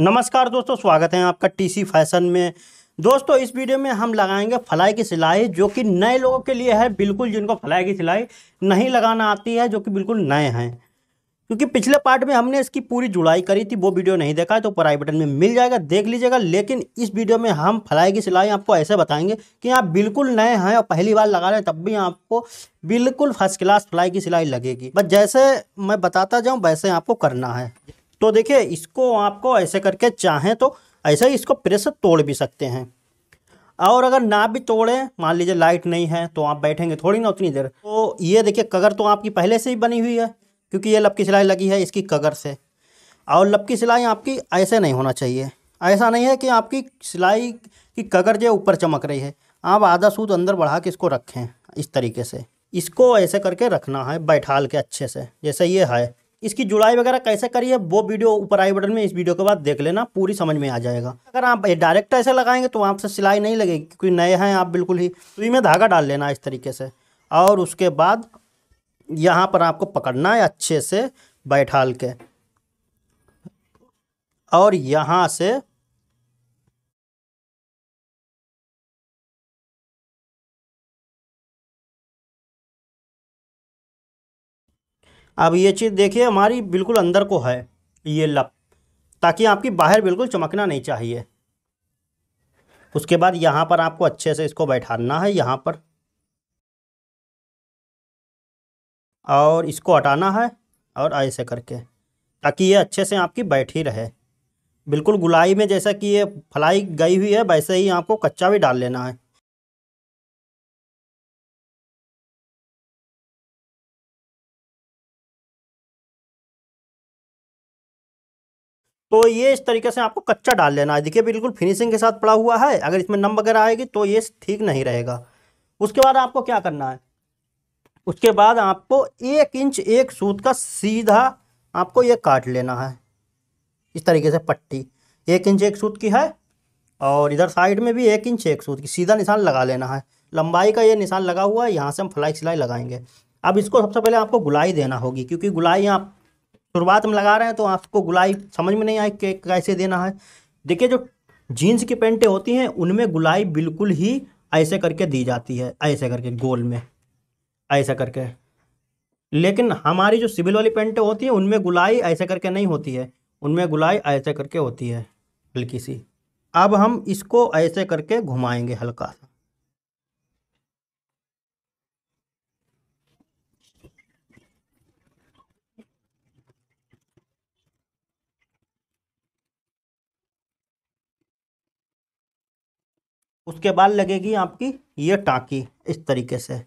नमस्कार दोस्तों स्वागत है आपका टीसी फैशन में दोस्तों इस वीडियो में हम लगाएंगे फलाई की सिलाई जो कि नए लोगों के लिए है बिल्कुल जिनको फलाई की सिलाई नहीं लगाना आती है जो कि बिल्कुल नए हैं क्योंकि पिछले पार्ट में हमने इसकी पूरी जुड़ाई करी थी वो वीडियो नहीं देखा है तो पराई बटन में मिल जाएगा देख लीजिएगा लेकिन इस वीडियो में हम फलाई की सिलाई आपको ऐसे बताएंगे कि आप बिल्कुल नए हैं और पहली बार लगा रहे हैं तब भी आपको बिल्कुल फर्स्ट क्लास फलाई की सिलाई लगेगी बस जैसे मैं बताता जाऊँ वैसे आपको करना है तो देखिए इसको आपको ऐसे करके चाहें तो ऐसे ही इसको प्रेस तोड़ भी सकते हैं और अगर ना भी तोड़ें मान लीजिए लाइट नहीं है तो आप बैठेंगे थोड़ी ना उतनी देर तो ये देखिए कगर तो आपकी पहले से ही बनी हुई है क्योंकि ये लपकी सिलाई लगी है इसकी कगर से और लपकी सिलाई आपकी ऐसे नहीं होना चाहिए ऐसा नहीं है कि आपकी सिलाई की कगर जो ऊपर चमक रही है आप आधा सूद अंदर बढ़ा के इसको रखें इस तरीके से इसको ऐसे करके रखना है बैठाल के अच्छे से जैसे ये है इसकी जुड़ाई वगैरह कैसे करिए वो वीडियो ऊपर आई बटन में इस वीडियो के बाद देख लेना पूरी समझ में आ जाएगा अगर आप डायरेक्ट ऐसे लगाएंगे तो आपसे सिलाई नहीं लगेगी क्योंकि नए हैं आप बिल्कुल ही सुई तो में धागा डाल लेना इस तरीके से और उसके बाद यहाँ पर आपको पकड़ना है अच्छे से बैठाल के और यहाँ से अब ये चीज़ देखिए हमारी बिल्कुल अंदर को है ये लप ताकि आपकी बाहर बिल्कुल चमकना नहीं चाहिए उसके बाद यहाँ पर आपको अच्छे से इसको बैठाना है यहाँ पर और इसको हटाना है और ऐसे करके ताकि ये अच्छे से आपकी बैठी रहे बिल्कुल गुलाई में जैसा कि ये फलाई गई हुई है वैसे ही आपको कच्चा भी डाल लेना है तो ये इस तरीके से आपको कच्चा डाल लेना है देखिए बिल्कुल फिनिशिंग के साथ पड़ा हुआ है अगर इसमें नम वगैरह आएगी तो ये ठीक नहीं रहेगा उसके बाद आपको क्या करना है उसके बाद आपको एक इंच एक सूत का सीधा आपको ये काट लेना है इस तरीके से पट्टी एक इंच एक सूत की है और इधर साइड में भी एक इंच एक सूत की सीधा निशान लगा लेना है लंबाई का ये निशान लगा हुआ है यहाँ से हम फ्लाई सिलाई लगाएंगे अब इसको सबसे पहले आपको गुलाई देना होगी क्योंकि गुलाई आप शुरुआत में लगा रहे हैं तो आपको गुलाई समझ में नहीं आए कि कैसे देना है देखिए जो जीन्स की पेंटें होती हैं उनमें गुलाई बिल्कुल ही ऐसे करके दी जाती है ऐसे करके गोल में ऐसा करके लेकिन हमारी जो सिविल वाली पेंटें होती हैं उनमें गुलाई ऐसे करके नहीं होती है उनमें गुलाई ऐसे करके होती है हल्की सी अब हम इसको ऐसे करके घुमाएंगे हल्का सा उसके बाद लगेगी आपकी ये टाँकी इस तरीके से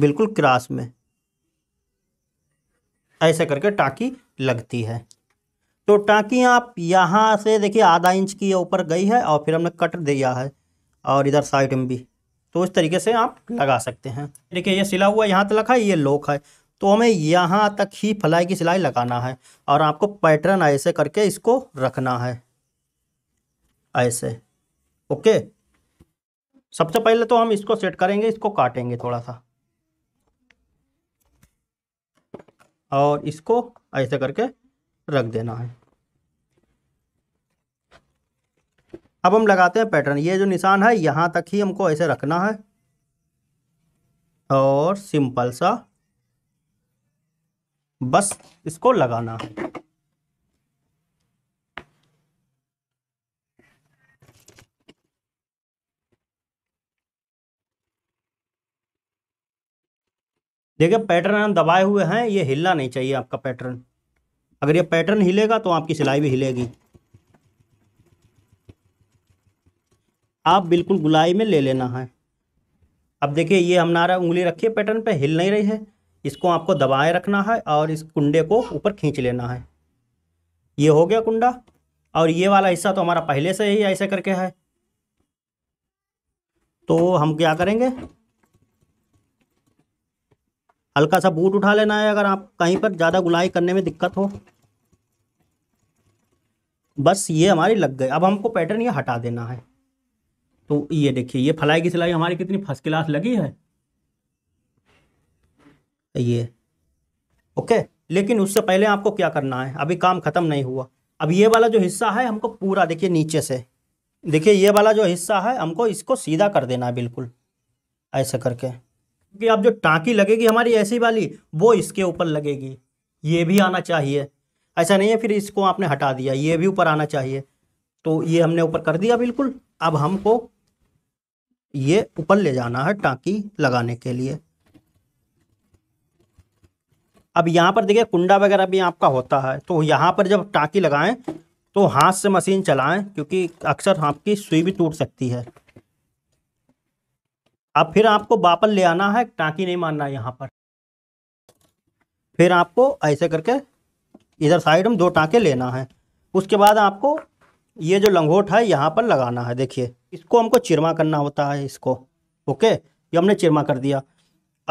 बिल्कुल क्रास में ऐसे करके टाँकी लगती है तो टाँकी आप यहाँ से देखिए आधा इंच की ऊपर गई है और फिर हमने कट दिया है और इधर साइड में भी तो इस तरीके से आप लगा सकते हैं देखिए ये सिला हुआ यहाँ तक है ये लोक है तो हमें यहाँ तक ही फलाई की सिलाई लगाना है और आपको पैटर्न ऐसे करके इसको रखना है ऐसे ओके सबसे पहले तो हम इसको सेट करेंगे इसको काटेंगे थोड़ा सा और इसको ऐसे करके रख देना है अब हम लगाते हैं पैटर्न ये जो निशान है यहां तक ही हमको ऐसे रखना है और सिंपल सा बस इसको लगाना है देखिए पैटर्न हम दबाए हुए हैं ये हिलना नहीं चाहिए आपका पैटर्न अगर ये पैटर्न हिलेगा तो आपकी सिलाई भी हिलेगी आप बिल्कुल गुलाई में ले लेना है अब देखिए ये हमारा उंगली रखी है पैटर्न पे हिल नहीं रही है इसको आपको दबाए रखना है और इस कुंडे को ऊपर खींच लेना है ये हो गया कुंडा और ये वाला हिस्सा तो हमारा पहले से ही ऐसे करके है तो हम क्या करेंगे हल्का सा बूट उठा लेना है अगर आप कहीं पर ज़्यादा गुलाई करने में दिक्कत हो बस ये हमारी लग गई अब हमको पैटर्न ये हटा देना है तो ये देखिए ये फलाई की सिलाई हमारी कितनी फर्स्ट क्लास लगी है ये ओके लेकिन उससे पहले आपको क्या करना है अभी काम ख़त्म नहीं हुआ अब ये वाला जो हिस्सा है हमको पूरा देखिए नीचे से देखिए ये वाला जो हिस्सा है हमको इसको सीधा कर देना है बिल्कुल ऐसे करके कि अब जो टाँकी लगेगी हमारी ऐसी वाली वो इसके ऊपर लगेगी ये भी आना चाहिए ऐसा नहीं है फिर इसको आपने हटा दिया ये भी ऊपर आना चाहिए तो ये हमने ऊपर कर दिया बिल्कुल अब हमको ये ऊपर ले जाना है टाँकी लगाने के लिए अब यहाँ पर देखिए कुंडा वगैरह भी आपका होता है तो यहाँ पर जब टाँकी लगाएं तो हाथ से मशीन चलाएं क्योंकि अक्सर आपकी सुई भी टूट सकती है अब फिर आपको वापस ले आना है टाँकी नहीं है यहाँ पर फिर आपको ऐसे करके इधर साइड में दो टाँके लेना है उसके बाद आपको ये जो लंगोट है यहाँ पर लगाना है देखिए इसको हमको चिरमा करना होता है इसको ओके ये हमने चिरमा कर दिया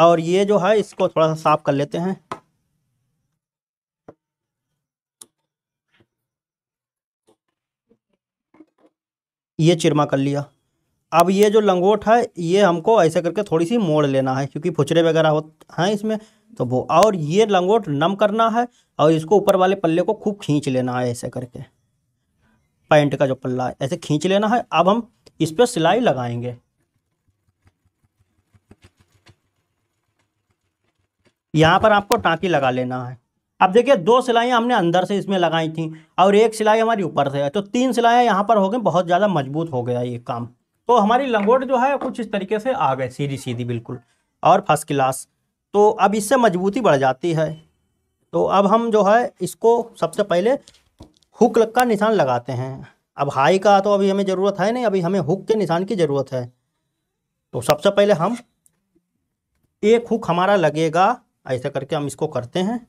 और ये जो है इसको थोड़ा सा साफ कर लेते हैं ये चिरमा कर लिया अब ये जो लंगोट है ये हमको ऐसे करके थोड़ी सी मोड़ लेना है क्योंकि फुचरे वगैरह हो हैं इसमें तो वो और ये लंगोट नम करना है और इसको ऊपर वाले पल्ले को खूब खींच लेना है ऐसे करके पैंट का जो पल्ला है ऐसे खींच लेना है अब हम इस पर सिलाई लगाएंगे यहाँ पर आपको टाँकी लगा लेना है अब देखिए दो सिलाइयाँ हमने अंदर से इसमें लगाई थी और एक सिलाई हमारी ऊपर से है तो तीन सिलाइयाँ यहाँ पर हो गई बहुत ज़्यादा मजबूत हो गया ये काम तो हमारी लंगोट जो है कुछ इस तरीके से आ गए सीधी सीधी बिल्कुल और फर्स्ट क्लास तो अब इससे मजबूती बढ़ जाती है तो अब हम जो है इसको सबसे पहले हुक का निशान लगाते हैं अब हाई का तो अभी हमें ज़रूरत है नहीं अभी हमें हुक के निशान की ज़रूरत है तो सबसे पहले हम एक हुक हमारा लगेगा ऐसे करके हम इसको करते हैं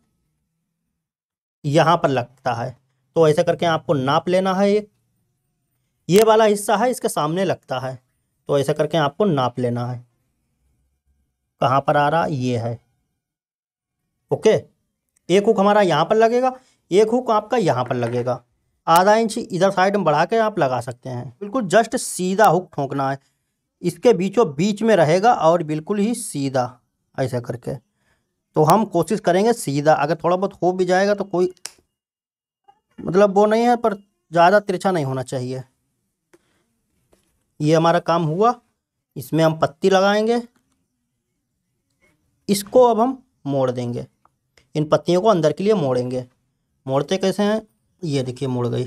यहाँ पर लगता है तो ऐसे करके आपको नाप लेना है एक ये वाला हिस्सा है इसके सामने लगता है तो ऐसा करके आपको नाप लेना है कहाँ पर आ रहा ये है ओके एक हुक हमारा यहाँ पर लगेगा एक हुक आपका यहाँ पर लगेगा आधा इंच इधर साइड में बढ़ा के आप लगा सकते हैं बिल्कुल जस्ट सीधा हुक ठोंकना है इसके बीचों बीच में रहेगा और बिल्कुल ही सीधा ऐसा करके तो हम कोशिश करेंगे सीधा अगर थोड़ा बहुत हो भी जाएगा तो कोई मतलब वो नहीं है पर ज़्यादा तिरछा नहीं होना चाहिए ये हमारा काम हुआ इसमें हम पत्ती लगाएंगे इसको अब हम मोड़ देंगे इन पत्तियों को अंदर के लिए मोड़ेंगे मोड़ते कैसे हैं ये देखिए मोड़ गई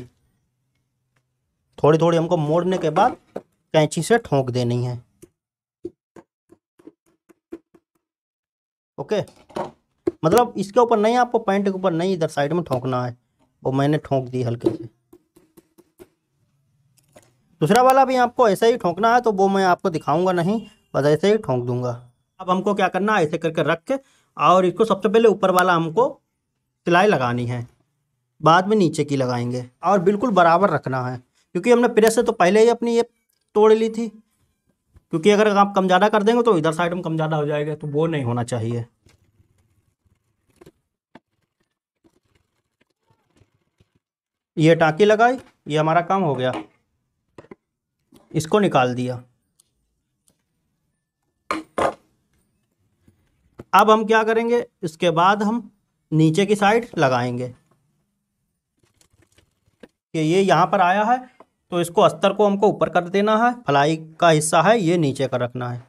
थोड़ी थोड़ी हमको मोड़ने के बाद कैंची से ठोंक देनी है ओके मतलब इसके ऊपर नहीं आपको पैंट के ऊपर नहीं इधर साइड में ठोंकना है वो मैंने ठोंक दी हल्के से दूसरा वाला भी आपको ऐसे ही ठोंकना है तो वो मैं आपको दिखाऊंगा नहीं बस ऐसे ही ठोंक दूंगा अब हमको क्या करना है ऐसे करके रख के और इसको सबसे पहले ऊपर वाला हमको सिलाई लगानी है बाद में नीचे की लगाएंगे और बिल्कुल बराबर रखना है क्योंकि हमने प्रेस से तो पहले ही अपनी ये तोड़ ली थी क्योंकि अगर आप कम ज़्यादा कर देंगे तो इधर साइड में कम ज़्यादा हो जाएगा तो वो नहीं होना चाहिए ये टाँकी लगाई ये हमारा काम हो गया इसको निकाल दिया अब हम क्या करेंगे इसके बाद हम नीचे की साइड लगाएंगे कि ये यहाँ पर आया है तो इसको अस्तर को हमको ऊपर कर देना है फलाई का हिस्सा है ये नीचे का रखना है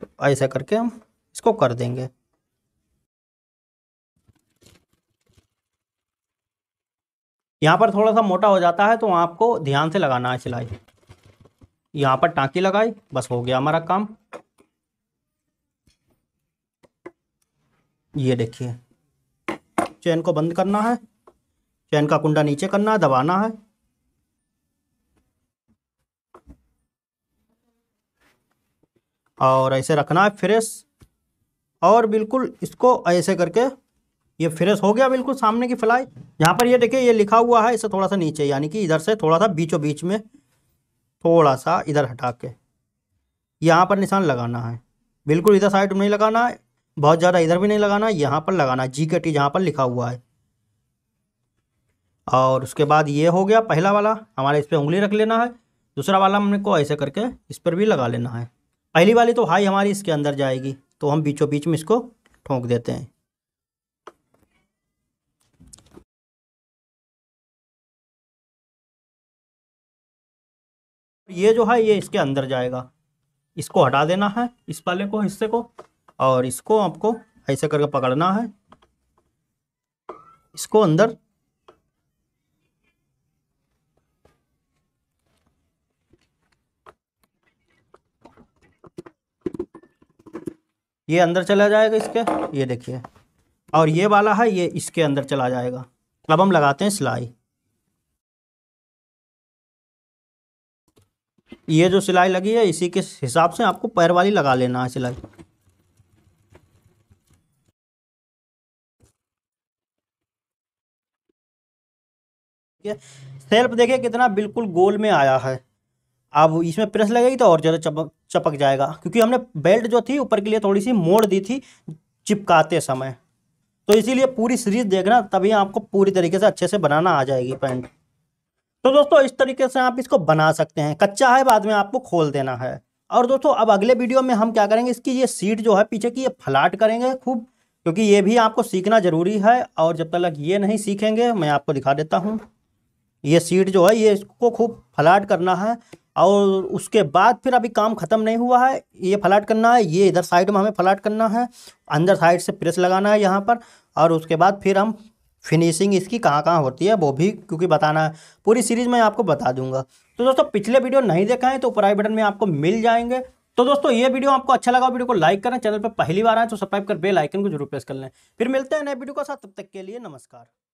तो ऐसे करके हम इसको कर देंगे यहाँ पर थोड़ा सा मोटा हो जाता है तो आपको ध्यान से लगाना है सिलाई यहाँ पर टांकी लगाई बस हो गया हमारा काम ये देखिए चैन को बंद करना है चैन का कुंडा नीचे करना है दबाना है और ऐसे रखना है फ्रेश और बिल्कुल इसको ऐसे करके ये फ्रेश हो गया बिल्कुल सामने की फ्लाई यहाँ पर ये देखिए ये लिखा हुआ है इसे थोड़ा सा नीचे यानी कि इधर से थोड़ा सा बीचों बीच में थोड़ा सा इधर हटा के यहाँ पर निशान लगाना है बिल्कुल इधर साइड में नहीं लगाना है बहुत ज़्यादा इधर भी नहीं लगाना है यहाँ पर लगाना है जी के टी जहाँ पर लिखा हुआ है और उसके बाद ये हो गया पहला वाला हमारे इस पर उंगली रख लेना है दूसरा वाला हमने को ऐसे करके इस पर भी लगा लेना है पहली वाली तो हाई हमारी इसके अंदर जाएगी तो हम बीचों बीच में इसको ठोंक देते हैं ये जो है ये इसके अंदर जाएगा इसको हटा देना है इस वाले को हिस्से को और इसको आपको ऐसे करके पकड़ना है इसको अंदर ये अंदर चला जाएगा इसके ये देखिए और ये वाला है ये इसके अंदर चला जाएगा अब हम लगाते हैं सिलाई ये जो सिलाई लगी है इसी के हिसाब से आपको पैर वाली लगा लेना है सिलाई सेल्फ देखिए कितना बिल्कुल गोल में आया है अब इसमें प्रेस लगेगी तो और ज़्यादा चपक चपक जाएगा क्योंकि हमने बेल्ट जो थी ऊपर के लिए थोड़ी सी मोड़ दी थी चिपकाते समय तो इसीलिए पूरी सीरीज देखना तभी आपको पूरी तरीके से अच्छे से बनाना आ जाएगी पैंट तो दोस्तों इस तरीके से आप इसको बना सकते हैं कच्चा है बाद में आपको खोल देना है और दोस्तों अब अगले वीडियो में हम क्या करेंगे इसकी ये सीट जो है पीछे की ये फलाट करेंगे खूब क्योंकि ये भी आपको सीखना ज़रूरी है और जब तक ये नहीं सीखेंगे मैं आपको दिखा देता हूँ ये सीट जो है ये इसको खूब फलाट करना है और उसके बाद फिर अभी काम ख़त्म नहीं हुआ है ये फलाट करना है ये इधर साइड में हमें फलाट करना है अंदर साइड से प्रेस लगाना है यहाँ पर और उसके बाद फिर हम फिनिशिंग इसकी कहाँ कहाँ होती है वो भी क्योंकि बताना है पूरी सीरीज़ मैं आपको बता दूंगा तो दोस्तों पिछले वीडियो नहीं देखा है तो ऊपर आई बटन में आपको मिल जाएंगे तो दोस्तों ये वीडियो आपको अच्छा लगा वीडियो को लाइक करें चैनल पर पहली बार आए तो सब्सक्राइब कर बेल आइकन को जरूर प्रेस कर लें फिर मिलते हैं नए वीडियो के साथ तब तक के लिए नमस्कार